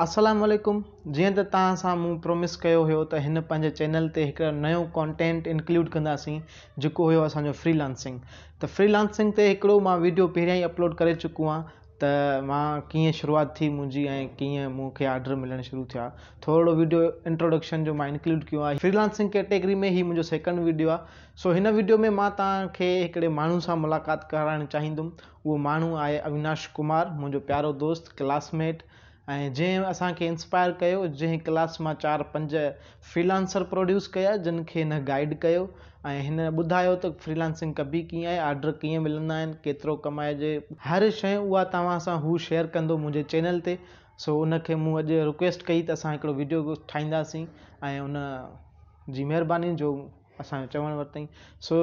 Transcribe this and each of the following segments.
असलम जो त तव्हां प्रोमिस कयो हुयो त चैनल ते हिकु नयो कॉन्टेंट इंक्लूड कंदासीं जेको हुयो असांजो फ्रीलांसिंग त फ्रीलांसिंग ते वीडियो पहिरियां ई अपलोड कर चुको आहियां त मां कीअं थी मुझी ऐं कीअं मूंखे ऑडर शुरू थे थोरो वीडियो इंट्रोडक्शन जो मां इंक्लूड किया फ्रीलांसिंग कैटेगरी में ही मुझे सेकंड वीडियो आ सो हिन वीडियो में मां तव्हांखे हिकिड़े माण्हू मुलाक़ात कराइणु चाहींदुमि उहो माण्हू आहे अविनाश कुमार मुंहिंजो प्यारो दोस्त क्लासमेट ऐं जंहिं असांखे इंस्पायर कयो जंहिं क्लास मां चारि पंज फ्रीलांसर प्रोड्यूस कया जिन खे हिन गाइड कयो ऐं हिन ॿुधायो त फ्रीलांसिंग कबी कीअं आहे ऑडर कीअं मिलंदा आहिनि केतिरो कमाइजे हर शइ उहा तव्हां सां हू शेयर कंदो मुंहिंजे चैनल ते सो हुनखे मूं अॼु रिक्वेस्ट कई त असां हिकिड़ो वीडियो ठाहींदासीं ऐं उन जी महिरबानी जो असांजो चवणु वरितईं सो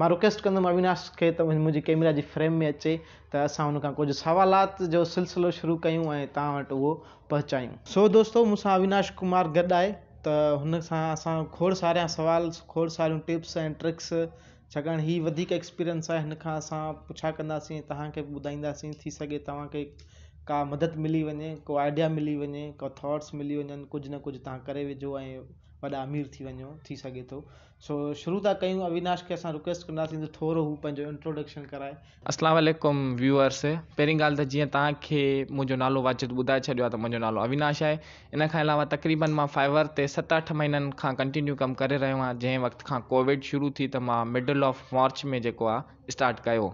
मां रिक्वेस्ट कंदमि अविनाश खे त मुंहिंजी कैमरा जी फ्रेम में अचे त असां हुनखां कुझु सवालात जो सिलसिलो शुरू कयूं ऐं तव्हां वटि उहो पहुचायूं सो दोस्तो मूंसां अविनाश कुमार गॾु आहे त हुन सां असां खोड़ सारा सवाल खोड़ सारियूं टिप्स ऐं ट्रिक्स छाकाणि ई वधीक एक्सपीरियंस आहे हिनखां असां पुछा कंदासीं तव्हांखे ॿुधाईंदासीं थी सघे तव्हांखे का मदद मिली वञे को आइडिया मिली वञे को थॉट्स मिली वञनि कुझु न कुझु तव्हां करे विझो ऐं वॾा अमीर थी वञो थी सघे थो सो शुरू था कयूं अविनाश खे असां रिक्वेस्ट कंदासीं त थोरो हू पंहिंजो इंट्रोडक्शन कराए असलामेकुम व्यूअर्स पहिरीं ॻाल्हि त जीअं तव्हांखे मुंहिंजो नालो वाजिद ॿुधाए छॾियो आहे त मुंहिंजो नालो अविनाश आहे इन खां अलावा तक़रीबन मां फाइवर ते सत अठ महीननि खां कंटिन्यू कमु करे रहियो आहियां जंहिं वक़्त खां कोविड शुरू थी त मां मिडल ऑफ मार्च में जेको आहे स्टार्ट कयो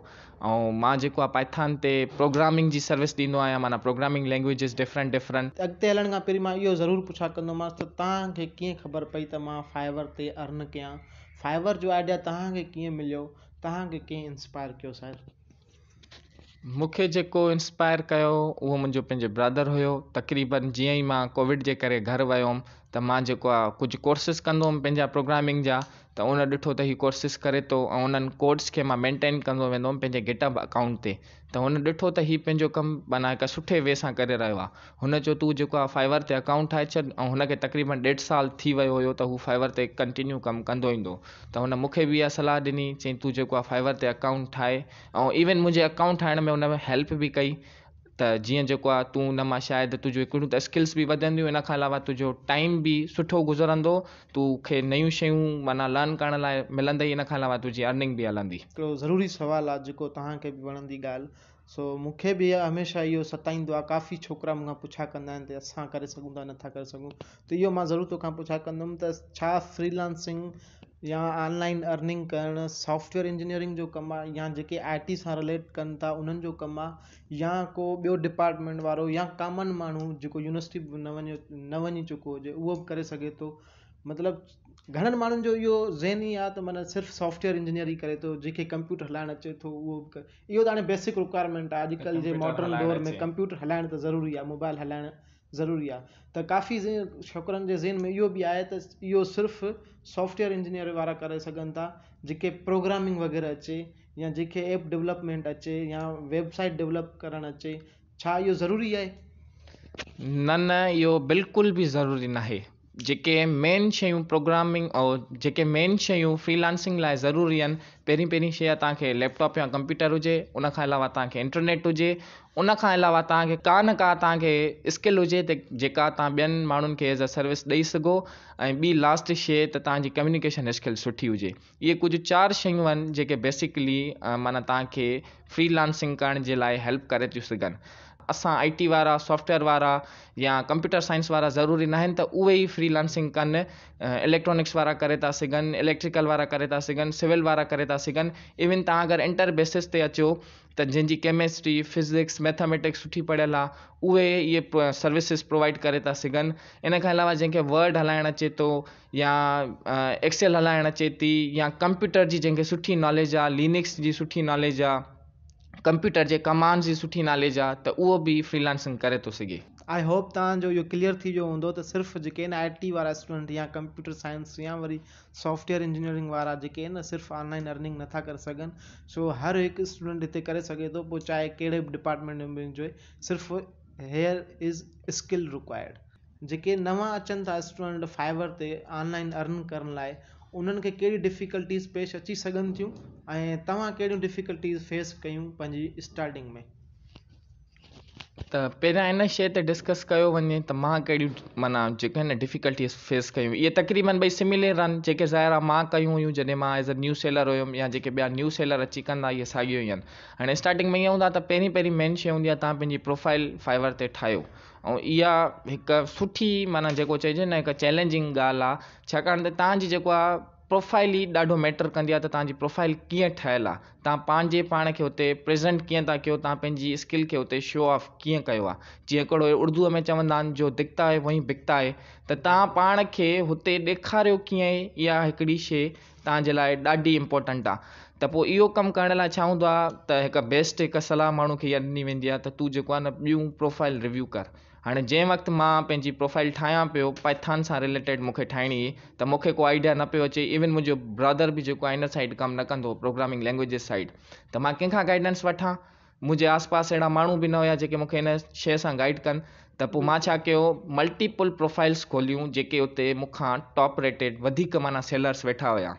ऐं मां जेको आहे पाइथान ते प्रोग्रामिंग जी सर्विस ॾींदो आहियां माना प्रोग्रामिंग लैंग्वेजिस डिफरेंट डिफरेंट अॻिते हलण खां पहिरीं मां इहो ज़रूरु पुछा कंदोमांसि त तव्हांखे कीअं ख़बर पई त मां फाइवर ते अर्न कयां फाइबर जो आइडिया तव्हांखे कीअं मिलियो तव्हांखे कीअं इंस्पायर कयो सर मूंखे जेको इंस्पायर कयो उहो मुंहिंजो पंहिंजो ब्रादर हुयो तक़रीबन जीअं ई मां कोविड जे करे घरु वियुमि त मां जेको आहे कुझु कोर्सिस कंदो हुउमि पंहिंजा प्रोग्रामिंग जा त उन ॾिठो त हीउ कोर्सिस करे थो ऐं उन्हनि कोड्स खे मां मेंटेन कंदो वेंदो हुउमि पंहिंजे गेटअप अकाउंट ते त हुन ॾिठो त हीउ पंहिंजो कमु माना हिकु सुठे वे सां करे रहियो आहे हुन चयो तूं जेको आहे फाइवर ते अकाउंट ठाहे छॾ ऐं हुनखे तकरीबन ॾेढ साल थी वियो हुयो त हू फाइवर ते कंटिन्यू कमु कंदो ईंदो त हुन मूंखे बि इहा सलाह ॾिनी चई तूं जेको आहे फाइवर ते अकाउंट ठाहे ऐं इवन मुंहिंजे अकाउंट ठाहिण में हुन में हेल्प बि कई जीअं जेको आहे तूं उन मां शायदि तुंहिंजो हिकिड़ियूं त स्किल्स बि वधंदियूं इन खां अलावा तुंहिंजो टाइम बि सुठो गुज़रंदो तोखे नयूं शयूं माना लर्न करण लाइ मिलंदई इन खां अलावा तुंहिंजी अर्निंग बि हलंदी हिकिड़ो ज़रूरी सुवाल आहे जेको तव्हांखे बि वणंदी ॻाल्हि सो मूंखे बि हमेशह इहो सताईंदो आहे काफ़ी छोकिरा मूंखां पुछा कंदा आहिनि त असां करे सघूं था नथा करे सघूं त इहो मां ज़रूरु तोखां पुछा कंदुमि त छा फ्रीलांसिंग या ऑनलाइन अर्निंग करणु सॉफ्टवेयर इंजीनियरिंग जो कमु आहे या जेके आई टी सां रिलेट कनि था उन्हनि जो कमु आहे या को ॿियो डिपार्टमेंट वारो या कॉमन माण्हू जेको यूनिवर्सिटी न वञे न वञी चुको हुजे उहो बि करे सघे थो मतिलबु घणनि माण्हुनि जो इहो ज़हन ई आहे त माना सिर्फ़ु सॉफ्टवेयर इंजीनियर ई करे थो जेके कंप्यूटर हलाइणु अचे थो उहो बि करे इहो त हाणे बेसिक रिक्वायरमेंट आहे अॼुकल्ह जे मॉडन दौर में कंप्यूटर हलाइणु त ज़रूरी आहे मोबाइल हलाइणु ज़रूरी आ तो काफ़ी छोकर के जेहन में इहो भी आए तो इहो सॉफ्टवेयर इंजीनियर वारा करे सघनि था प्रोग्रामिंग वग़ैरह अचे या जेके ऐप डेवलपमेंट अचे या वेबसाइट डेवलप करणु अचे छा ज़रूरी है न न यो बिल्कुल भी ज़रूरी ना जे मेन शयूं प्रोग्रामिंग और जे मेन शयूं फ्रीलांसिंग लाइ ज़रूरी आहिनि पहिरीं पहिरीं शइ तव्हांखे लैपटॉप या कंप्यूटर हुजे उनखां अलावा तव्हांखे इंटरनेट हुजे उन खां अलावा तव्हांखे का न का तव्हांखे स्किल हुजे त जेका तव्हां ॿियनि माण्हुनि खे एज़ अ सर्विस ॾेई सघो ऐं ॿी लास्ट शइ त तव्हांजी कम्यूनिकेशन स्किल सुठी हुजे इहे कुझु चारि शयूं आहिनि जेके बेसिकली माना तव्हांखे फ्रीलांसिंग करण जे लाइ हेल्प करे थियूं सघनि असां आई टी वारा सॉफ्टवेयर वारा या कंप्यूटर साइंस वारा ज़रूरी न आहिनि त उहे ई फ्रीलांसिंग कनि इलेक्ट्रॉनिक्स वारा करे था सघनि इलेक्ट्रिकल वारा करे था सघनि सिविल वारा करे था सघनि इविन तव्हां अगरि इंटर बेसिस ते अचो त जंहिंजी केमेस्ट्री फिज़िक्स मैथमैटिक्स सुठी पढ़ियल आहे उहे इहे सर्विसिस प्रोवाइड करे था सघनि इन खां अलावा जंहिंखे वर्ड हलाइणु अचे थो या एक्सेल हलाइणु अचे थी या कंप्यूटर जी जंहिंखे सुठी नॉलेज आहे लिनिक्स जी सुठी नॉलेज आहे कंप्यूटर जे कमांड्स जी सुठी नॉलेज आहे त उहो बि फ्रीलांसिंग करे थो सघे आई होप तव्हांजो इहो क्लियर थी वियो हूंदो त सिर्फ़ु जेके आहिनि आई टी वारा स्टूडेंट या कंप्यूटर साइंस या वरी सॉफ्टवेयर इंजीनियरिंग वारा जेके आहिनि सिर्फ़ु ऑनलाइन अर्निंग नथा करे सघनि छो हर हिकु स्टूडेंट हिते करे सघे थो पोइ चाहे कहिड़े बि डिपार्टमेंट में सिर्फ़ु हेयर इज़ स्किल रिक्वायर्ड जेके नवां अचनि था स्टूडेंट फाइबर ते ऑनलाइन अर्न करण लाइ उन्हनि खे कहिड़ी डिफिकल्टीस पेश अची सघनि थियूं ऐं तव्हां कहिड़ियूं डिफिकल्टीज़ फेस कयूं पंहिंजी स्टार्टिंग में त पहिरियां हिन शइ ते डिस्कस कयो वञे त मां कहिड़ियूं माना जेके आहिनि डिफिकल्टीस फेस कयूं इहे तक़रीबन भई सिमिलर आहिनि जेके ज़ाहिर आहे मां कयूं हुयूं जॾहिं मां एज़ अ न्यू सेलर हुयुमि या जेके ॿिया न्यू सेलर अची कंदा इहे साॻियूं ई आहिनि हाणे स्टार्टिंग में ईअं हूंदो आहे त पहिरीं पहिरीं मेन शइ हूंदी आहे तव्हां पंहिंजी प्रोफाइल फाइवर ते ठाहियो ऐं इहा हिकु सुठी माना जेको चइजे न हिकु चैलेंजिंग ॻाल्हि आहे छाकाणि त तव्हांजी जेको आहे प्रोफाइल ई ॾाढो मैटर कंदी आहे त तव्हांजी प्रोफाइल कीअं ठहियलु आहे तव्हां पंहिंजे पाण खे हुते प्रेज़ेंट कीअं था कयो तव्हां पंहिंजी स्किल खे हुते शो ऑफ कीअं कयो आहे जीअं हिकिड़ो उर्दूअ में चवंदा आहिनि जो दिखता है वही बिकता है त तव्हां पाण खे हुते ॾेखारियो कीअं आहे इहा हिकिड़ी शइ तव्हांजे लाइ ॾाढी इम्पोटेंट आहे त पोइ इहो कमु करण लाइ छा हूंदो आहे त हिकु बेस्ट हिकु सलाह माण्हू खे इहा ॾिनी वेंदी आहे त तूं जेको आहे न ॿियूं प्रोफाइल रिव्यू कर हाणे जंहिं वक़्तु मां पंहिंजी प्रोफाइल ठाहियां पियो पैथान सां रिलेटेड मूंखे ठाहिणी हुई त मूंखे को आइडिया न पियो अचे इवन मुंहिंजो ब्रदर बि जेको आहे इन साइड कमु न कंदो प्रोग्रामिंग लैंग्वेजिस साइड त मां कंहिंखां गाइडेंस वठां मुंहिंजे आसपास अहिड़ा माण्हू बि न हुया जेके मूंखे हिन शइ सां गाइड कनि त पोइ मां छा कयो मल्टीपल प्रोफाइल्स खोलियूं जेके हुते मूंखां टॉप रेटेड वधीक माना सेलर्स वेठा हुआ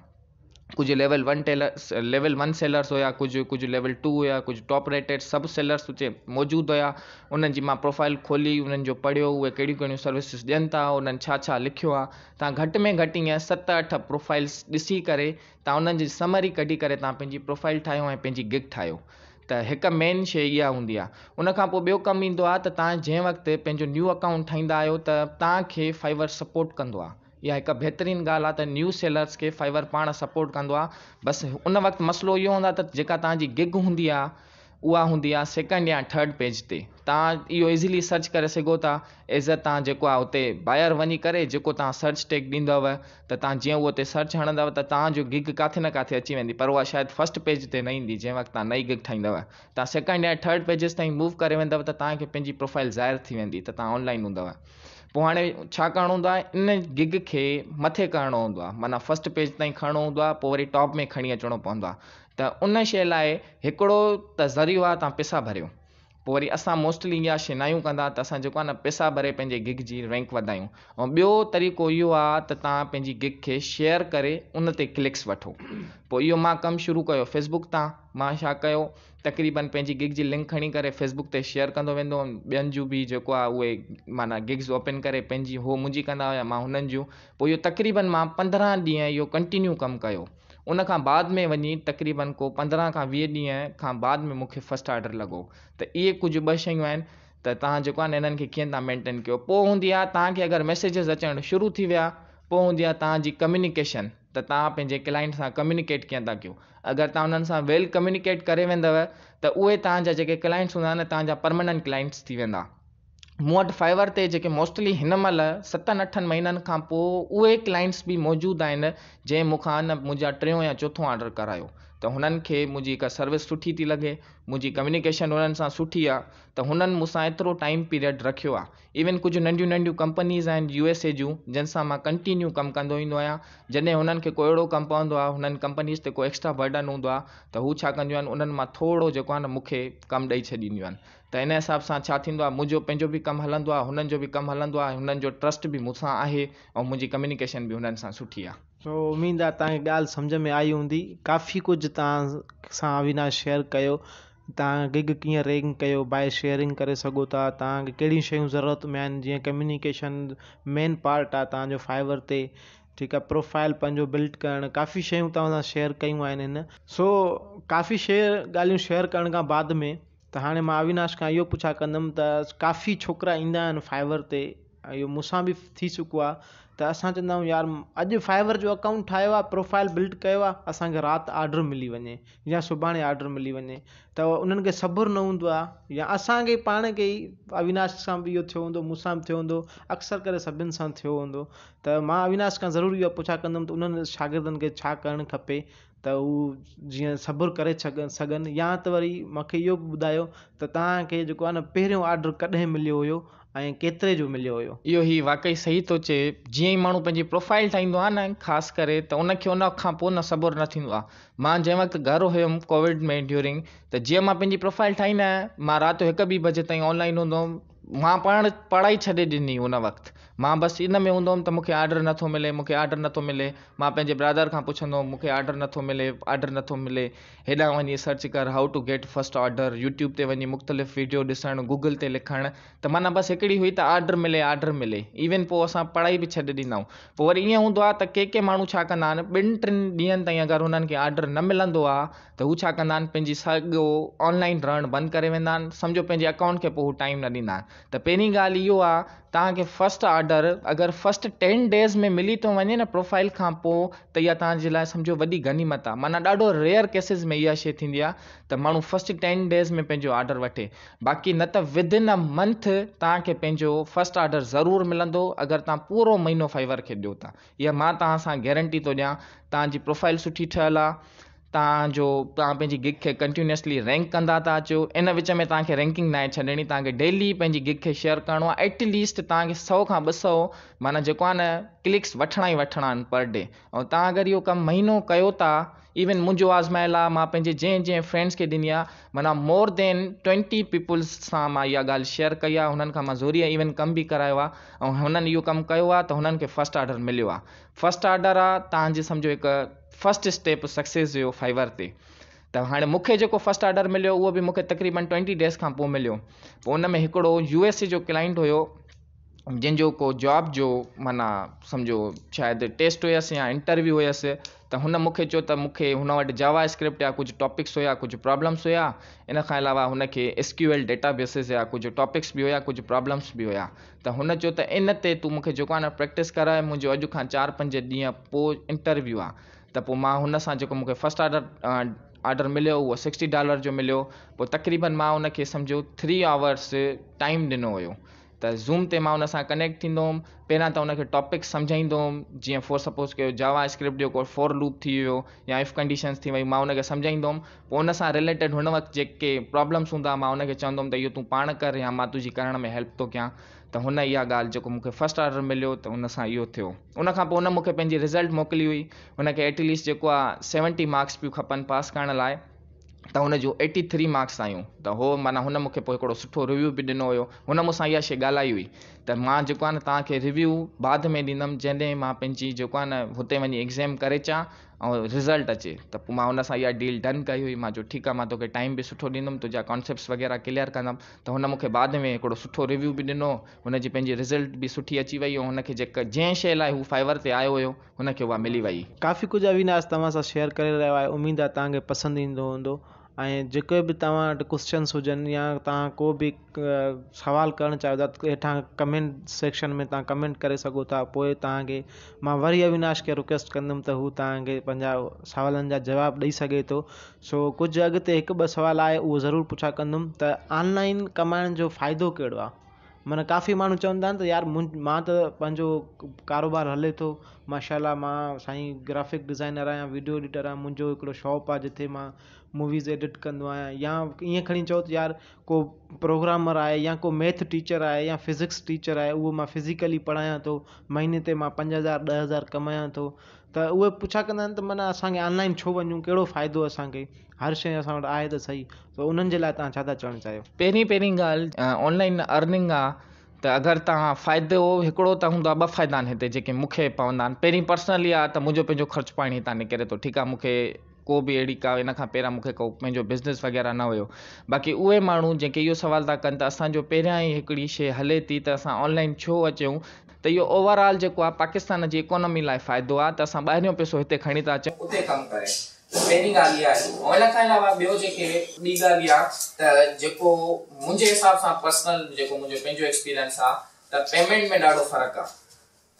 कुझु लेवल वन टेलर्स लेवल वन सेलर्स हुया कुझु कुझु लेवल टू हुया कुझु टॉप रेटेड सभु सेलर्स हुते मौजूदु हुया उन्हनि जी मां प्रोफाइल खोली उन्हनि जो पढ़ियो उहे कहिड़ियूं कहिड़ियूं सर्विसिस ॾियनि था उन्हनि छा छा लिखियो आहे तव्हां घटि में घटि ईअं सत अठ प्रोफाइल्स ॾिसी करे तव्हां उन्हनि जी समरी कढी करे तव्हां पंहिंजी प्रोफाइल ठाहियो ऐं पंहिंजी गिग ठाहियो त हिकु मेन शइ इहा हूंदी आहे उनखां पोइ ॿियो कमु ईंदो आहे त तव्हां जंहिं वक़्तु पंहिंजो न्यू अकाउंट ठाहींदा आहियो त तव्हांखे फाइवर सपोर्ट कंदो आहे इहा एक बेहतरीन ॻाल्हि न्यू त न्यूज़ सेलर्स खे फाइबर पाण सपोट कंदो उन वक़्तु मसइलो इहो हूंदो आहे गिग हूँ आहे उहा हूंदी या थर्ड पेज ते तव्हां इहो सर्च कर सघो एज़ अ तव्हां जेको आहे वही ॿाहिरि वञी करे जेको तव्हां सर्च टैग ॾींदव त सर्च हणंदव त गिग किथे न किथे अची वेंदी पर उहा शायदि फस्ट पेज ते न ईंदी जंहिं नई गिग ठाहींदव तव्हां सेकंड या थर्ड पेजिस ताईं मूव करे वेंदव प्रोफाइल ज़ाहिर थी वेंदी त ऑनलाइन हूंदव पोइ हाणे छा करिणो हूंदो आहे इन गिग खे मथे करिणो हूंदो आहे माना फस्ट पेज ताईं खणिणो हूंदो आहे पोइ वरी टॉप में खणी अचिणो पवंदो आहे त उन शइ लाइ हिकिड़ो त ज़रियो आहे तव्हां पैसा भरियो पोइ वरी असां मोस्टली इहा शिनायूं कंदा त असां जेको आहे न पैसा भरे पंहिंजे गिग जी रैंक वधायूं ऐं ॿियो तरीक़ो इहो आहे त तव्हां पंहिंजी गिग खे शेयर करे उन ते क्लिक्स वठो पोइ इहो मां कमु शुरू कयो फेसबुक तां मां छा कयो तक़रीबन पंहिंजी गिग जी लिंक खणी करे फेसबुक ते शेयर कंदो वेंदो हुउमि ॿियनि जूं बि जेको आहे उहे माना गिग्स ओपन करे पंहिंजी उहो मुंहिंजी कंदा हुआ मां हुननि जूं पोइ इहो तक़रीबन मां पंद्रहं ॾींहं इहो कंटिन्यू कमु कयो उन खां बाद में वञी तकरीबन को पंद्रहं खां वीह ॾींहं खां बाद में मूंखे फस्ट ऑडर लॻो त इहे कुझु ॿ शयूं आहिनि त तव्हां जेको आहे न इन्हनि खे कीअं तव्हां मेंटेन कयो पोइ हूंदी आहे तव्हांखे अगरि मैसेजिस अचणु शुरू थी विया पोइ हूंदी आहे तव्हांजी कम्युनिकेशन त तव्हां पंहिंजे क्लाइंट सां कम्युनिकेट कीअं था कयो अगरि तव्हां उन्हनि सां वेल कम्यूनिकेट करे वेंदव त उहे तव्हांजा जेके क्लाइंट्स हूंदा न तव्हांजा परमनंट क्लाइंट्स थी वेंदा मूं वटि फाइवर ते जेके मोस्टली हिन महिल सतनि अठनि महीननि खां पोइ उहे क्लाइंट्स बि मौजूदु आहिनि जंहिं मूंखां न मुंहिंजा टियों या चोथों ऑडर करायो त हुननि खे मुंहिंजी हिकु सर्विस सुठी थी लॻे मुंहिंजी कम्युनिकेशन हुननि सां सुठी आहे त हुननि मूंसां एतिरो टाइम पीरियड रखियो आहे इवन कुझु नंढियूं नंढियूं कंपनीज़ आहिनि यू एस ए जूं जिन सां मां कंटिन्यू कमु कंदो ईंदो आहियां जॾहिं हुननि खे को अहिड़ो कमु पवंदो आहे हुननि कंपनीज़ ते को एक्स्ट्रा बर्डन हूंदो आहे त हू छा कंदियूं आहिनि उन्हनि मां थोरो जेको आहे न मूंखे कमु ॾेई छॾींदियूं आहिनि त इन हिसाब सां छा थींदो आहे मुंहिंजो पंहिंजो बि कमु हलंदो आहे हुननि जो बि कमु हलंदो आहे हुननि जो ट्रस्ट बि मूंसां आहे ऐं मुंहिंजी कम्युनिकेशन बि हुननि सां सुठी आहे सो उमेद आहे तव्हांखे ॻाल्हि सम्झ में आई हूंदी काफ़ी कुझु तव्हां सां अविनाश शेयर कयो तव्हां गिग कीअं रैंग कयो बाए शेयरिंग करे सघो था तव्हांखे कहिड़ियूं शयूं ज़रूरत में आहिनि जीअं कम्युनिकेशन मेन पार्ट आहे तव्हांजो फाइवर ते ठीकु आहे प्रोफाइल पंहिंजो बिल्ड करणु काफ़ी शयूं तव्हां सां शेयर कयूं आहिनि हिन सो काफ़ी शेयर ॻाल्हियूं शेयर करण खां बाद में त हाणे मां अविनाश खां इहो पुछा कंदमि त काफ़ी छोकिरा ईंदा आहिनि फाइवर ते इहो मूंसां बि थी चुको आहे त असां चवंदा आहियूं यार अॼु फाइवर जो अकाउंट ठाहियो आहे प्रोफाइल बिल्ड कयो आहे असांखे राति ऑडर मिली वञे या सुभाणे ऑडर मिली वञे त उन्हनि खे सबुरु न हूंदो आहे या असांखे पाण खे ई अविनाश सां बि इहो थियो हूंदो मूंसां बि थियो हूंदो अक्सर करे सभिनि सां थियो हूंदो त मां अविनाश खां ज़रूरु इहो पुछा कंदुमि त उन्हनि शागिर्दनि खे छा करणु खपे त हू जीअं सबुरु करे छॾ सघनि या त वरी मूंखे इहो बि ॿुधायो त तव्हांखे जेको आहे न पहिरियों ऑडर कॾहिं मिलियो हुयो ऐं केतिरे जो मिलियो हुयो इहो ई वाक़ई सही थो चए जीअं ई माण्हू पंहिंजी प्रोफाइल ठाहींदो आहे न ख़ासि करे त उनखे उन खां पोइ न सबुरु न थींदो आहे मां जंहिं वक़्तु घरु हुयुमि कोविड में ड्यूरिंग त जीअं मां पंहिंजी प्रोफाइल ठाहींदो आहियां मां राति जो हिकु ॿी बजे ताईं ऑनलाइन हूंदो मां पाण पढ़ाई छॾे ॾिनी हुन वक़्तु मां बसि इन में हूंदो हुयुमि त मूंखे ऑडर नथो मिले मूंखे ऑडर नथो मिले मां पंहिंजे ब्रादर खां पुछंदो हुयमि मूंखे ऑडर नथो मिले ऑडर नथो मिले हेॾां वञी सर्च कर how to get first order YouTube ते वञी मुख़्तलिफ़ वीडियो ॾिसणु गूगल ते लिखणु त माना बसि हिकिड़ी हुई त ऑडर मिले ऑडर मिले इवन पोइ असां पढ़ाई बि छॾे ॾींदा आहियूं पोइ वरी ईअं हूंदो आहे त के के माण्हू छा कंदा आहिनि ॿिनि टिनि ॾींहंनि ताईं अगरि हुननि खे ऑडर न मिलंदो आहे त हू छा कंदा आहिनि पंहिंजी सॻो ऑनलाइन रहणु बंदि करे वेंदा आहिनि सम्झो पंहिंजे अकाउंट खे पोइ हू टाइम न ॾींदा आहिनि त पहिरीं ॻाल्हि इहो आहे तव्हांखे फस्ट ऑडर अगरि फस्ट टेन डेज़ में मिली थो वञे न प्रोफाइल खां पोइ त इहा तव्हांजे लाइ सम्झो वॾी गनीमत आहे माना ॾाढो रेयर केसिस में इहा शइ थींदी आहे त माण्हू फस्ट टेन डेज़ में पंहिंजो ऑडर वठे बाक़ी न त विद इन अ मंथ तव्हांखे पंहिंजो फस्ट ऑडर ज़रूरु मिलंदो अगरि तव्हां पूरो महीनो फाइवर खे ॾियो था इहा मां तव्हां सां गैरंटी थो ॾियां तव्हांजी प्रोफाइल सुठी ठहियलु आहे तव्हांजो तव्हां पंहिंजी गिग खे कंटिन्यूअसली रैंक कंदा था अचो इन विच में तव्हांखे रैंकिंग न आहे छॾिणी तव्हांखे डेली पंहिंजी गिग खे शेयर करिणो आहे एटलीस्ट तव्हांखे सौ खां ॿ सौ माना जेको आहे न क्लिक्स वठिणा ई वठिणा आहिनि पर डे ऐं तव्हां अगरि इहो कमु महीनो कयो था इवन मुंहिंजो आज़मायल आहे मां पंहिंजे जंहिं जंहिं फ्रैंड्स खे ॾिनी आहे माना मोर देन ट्वेंटी पीपुल्स सां मां इहा ॻाल्हि शेयर कई आहे हुननि खां मां ज़ोरी इवन कमु बि करायो आहे ऐं हुननि इहो कमु कयो आहे त हुननि खे फस्ट ऑडर मिलियो आहे फस्ट ऑडर आहे तव्हांजे सम्झो हिकु फस्ट स्टेप सक्सेस हुयो फाइवर ते त हाणे मूंखे जेको फस्ट ऑडर मिलियो उहो बि मूंखे तक़रीबन ट्वेंटी डेज़ खां पोइ मिलियो पोइ उन में हिकिड़ो यू एस ए जो क्लाइंट हुयो जंहिंजो को जॉब तो जो माना सम्झो शायदि टेस्ट हुयसि या इंटरव्यू हुयसि त हुन मूंखे चयो त तो मूंखे हुन वटि जावा स्क्रिप्ट या कुझु टॉपिक्स हुया कुझु प्रॉब्लम्स हुया इन खां अलावा हुनखे एसक्यूएल डेटा बेसिस या कुझु टॉपिक्स बि हुया कुझु प्रॉब्लम्स बि हुया त हुन चयो त तो इन ते तूं मूंखे जेको आहे न प्रैक्टिस कराए मुंहिंजो अॼु खां चारि पंज ॾींहं पोइ इंटरव्यू आहे तो उन मां हुन फस्ट ऑडर ऑडर मिलियो उहो सिक्सटी डॉलर जो मिलो पोइ तक़रीबन मां उन खे थ्री आवर्स टाइम दिनों हु त ज़ूम से मां उन सां कनेक्ट थींदो हुउमि पहिरां त टॉपिक सम्झाईंदो हुउमि फॉर सपोज़ कयो जावा स्क्रिप्ट जो को फॉर लूप थी वियो या इफ़ कंडीशन्स थी वई मां उन खे उन रिलेटेड हुन वक़्तु जेके प्रॉब्लम्स हूंदा मां उन खे चवंदो हुउमि त इहो कर या तुझी करण में हेल्प तो कयां त हुन इहा ॻाल्हि जेको मूंखे फस्ट ऑडर मिलियो त हुन सां इहो थियो खां पोइ हुन मूंखे पंहिंजी रिज़ल्ट मोकिली हुई हुनखे एटलीस्ट जेको आहे सेवनटी मार्क्स पियूं खपनि पास करण लाइ त हुन जूं एटी थ्री मार्क्स आहियूं त उहो माना हुन मूंखे पोइ हिकिड़ो सुठो रिव्यू बि ॾिनो हुयो हुन मूंसां इहा शइ ॻाल्हाई हुई त मां जेको आहे न तव्हांखे रिव्यू बाद में ॾींदुमि जॾहिं मां पंहिंजी जेको आहे न हुते वञी एग्ज़ैम करे अचां અવ રિઝલ્ટ છે તપુ માવના સા આ ડીલ ડન કઈ હોય માં જો ઠીક આ માં તો કે ટાઈમ બી સઠો દિનમ તો જા કન્સેપ્ટ્સ વગેરે ક્લિયર કરા તો હન મુકે બાદમે એકડો સઠો રિવ્યુ બી દનો અને જે પંજે રિઝલ્ટ બી સઠી અચી વઈ ઓ હન કે જે જૈન શૈલા હુ ફાઈવર તે આયો હયો હન કે વો મિલી વઈ કાફી કુજા વિનાસ તવાસા શેર કરે રયો આ ઉમીદ આ તાકે પસંદીndo હોndo ऐं जेके बि तव्हां वटि क्वशचन्स हुजनि या तव्हां को बि सुवाल करणु चाहियो था हेठां कमेंट सेक्शन में तव्हां कमेंट करे सघो था पोइ तव्हांखे मां वरी अविनाश खे रिक्वेस्ट कंदुमि त हू तव्हांखे पंहिंजा सुवालनि जा जवाब ॾेई सघे थो सो कुझु अॻिते हिकु ॿ सुवाल आहे उहो ज़रूरु पुछा कंदुमि त ऑनलाइन कमाइण जो फ़ाइदो कहिड़ो आहे माना काफ़ी माण्हू चवंदा आहिनि त यार मुं मां त पंहिंजो कारोबार हले थो माशाला मां साईं ग्राफिक डिज़ाइनर आहियां वीडियो एडिटर आहियां मुंहिंजो हिकिड़ो शॉप आहे जिते मां मूवीज़ एडिट कंदो आहियां या ईअं खणी चओ त यार को प्रोग्रामर आहे या को मैथ टीचर आहे या फिज़िक्स टीचर आहे उहो मां फिज़िकली पढ़ायां थो महीने ते मां पंज हज़ार ॾह हज़ार कमायां थो त उहे पुछा कंदा आहिनि त माना असांखे ऑनलाइन छो वञूं कहिड़ो फ़ाइदो असांखे हर शइ असां वटि आहे त सही त उन्हनि जे लाइ तव्हां छा था चवणु चाहियो पहिरीं पहिरीं ॻाल्हि ऑनलाइन अर्निंग आहे त अगरि तव्हां फ़ाइदो हिकिड़ो त हूंदो आहे ॿ फ़ाइदा आहिनि हिते जेके मूंखे पवंदा आहिनि पहिरीं पर्सनली आहे त मुंहिंजो पंहिंजो ख़र्चु पाणी हितां निकिरे थो ठीकु आहे मूंखे को भी अड़ी का इन खां पहिरियां मूंखे बिज़नेस वग़ैरह न हो बाक़ी उ माण्हू जेके यो सवाल था कन असो असांजो पहिरियां हले थी त ऑनलाइन छो अचूँ तो यो ओवरऑल जो आहे पाकिस्तान की इकोनॉमी लाइ फायद आ तो असां ॿाहिरियों पैसो हिते खणी था अचूं इन अलावा हिसाब पर्सनल एक्सपीरियंस पेमेंट में फर्क फ़र्क़ु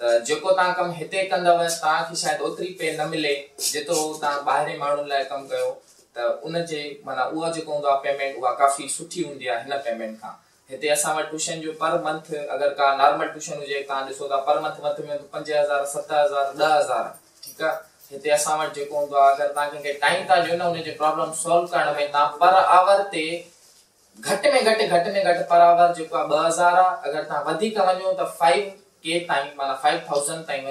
जेको तव्हां कमु हिते कंदव तव्हांखे शायदि ओतिरी पे न मिले जेतिरो तव्हां ॿाहिरि माण्हुनि लाइ कमु कयो त उनजे माना उहा जेको हूंदो आहे पेमेंट उहा काफ़ी सुठी हूंदी आहे हिन पेमेंट खां हिते असां वटि ट्यूशन जो पर मंथ अगरि का नॉर्मल ट्यूशन हुजे तव्हां ॾिसो था पर मंथ मंथ में पंज हज़ार सत हज़ार ॾह हज़ार ठीकु आहे हिते असां वटि जेको हूंदो आहे अगरि तव्हां कंहिंखे टाइम था ॾियो न हुनखे प्रॉब्लम सोल्व करण में तव्हां पर आवर ते घटि में घटि घटि में घटि पर आवर जेको आहे ॿ हज़ार आहे अगरि तव्हां वधीक वञो त फाइव 5000 5000 4000 टाइम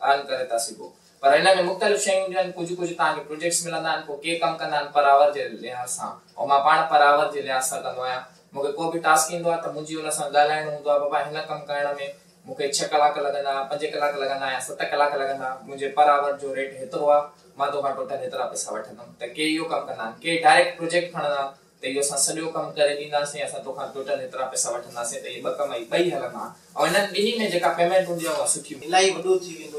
अर्न करे ता सिबो पर इन में मुख़्तलिफ़ शयूं कुछ कुछ ता के प्रोजेक्ट्स मिलंदा आहिनि पोइ के कम कंदा पर आवर जे लिहाज़ सा और मा पाण पर आवर जे लिहाज़ सा कंदो आ मूंखे को भी टास्क इंदो आ त मुंहिंजी बाबा सां कम हूंदो में मूंखे छह कलाक लॻंदा पंज कलाक लॻंदा सत कलाक लॻंदा मुंहिंजे पर आवर जो रेट हेतिरो आहे मां तोखां टोटल हेतिरा पैसा वठंदमि त के इहो कमु कंदा आहिनि के डायरेक्ट प्रोजेक्ट खणंदा त इहो असां सॼो कमु करे ॾींदासीं पैसा वठंदासीं त हलंदा ऐं हिननि ॿिन्ही में जेका पेमेंट हूंदी आहे उहा सुठी इलाही वॾो थी वेंदो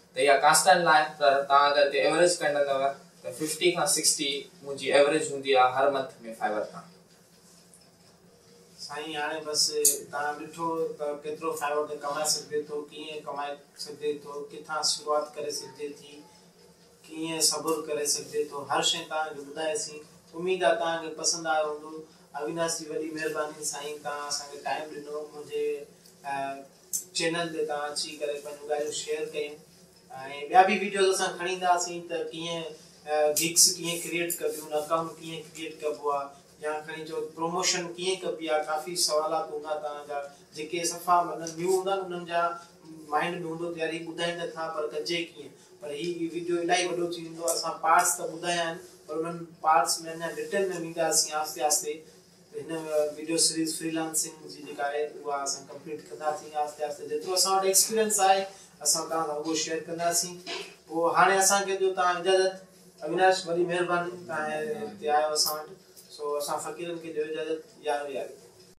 त इहा कास्तल लाइ पर तव्हां अगरि एवरेज कंदा अथव त फिफ्टी खां सिक्सटी मुंहिंजी एवरेज हूंदी आहे ॾिठो त केतिरो फ़ाइदो कमाए सघिजे थो कीअं कमाए सघिजे थो किथां शुरूआति करे सघिजे थी कीअं सबुरु करे सघिजे थो हर शइ तव्हांखे ॿुधायसीं उमेदु अविनाश जी वॾी महिरबानी ऐं ॿिया बि वीडियोस असां खणी ईंदा हुआसीं त कीअं कीअं क्रिएट कबीएट कबो आहे या खणी जो प्रमोशन कीअं कबी आहे काफ़ी सवालात हूंदा तव्हांजा जेके सफ़ा मतिलबु न्यू हूंदा उन्हनि जा माइंड में हूंदो ॿुधाईंदा था पर कजे कीअं पर हीअ वीडियो इलाही वॾो थी वेंदो आहे असां पार्ट्स त ॿुधाया आहिनि पर उन्हनि में वेंदासीं आस्ते आस्ते हिन वीडियो सीरीज़ फ्रीलांसिंग जी जेका आहे उहा असां कंप्लीट कंदासीं जेतिरो असां वटि एक्सपीरियंस आहे असां तव्हां सां उहो शेयर कंदासीं पोइ हाणे असांखे ॾियो तव्हां इजाज़त अविनाश वॾी महिरबानी तव्हां हिते आयो असां वटि सो असां फ़क़ीरनि खे ॾियो इजाज़त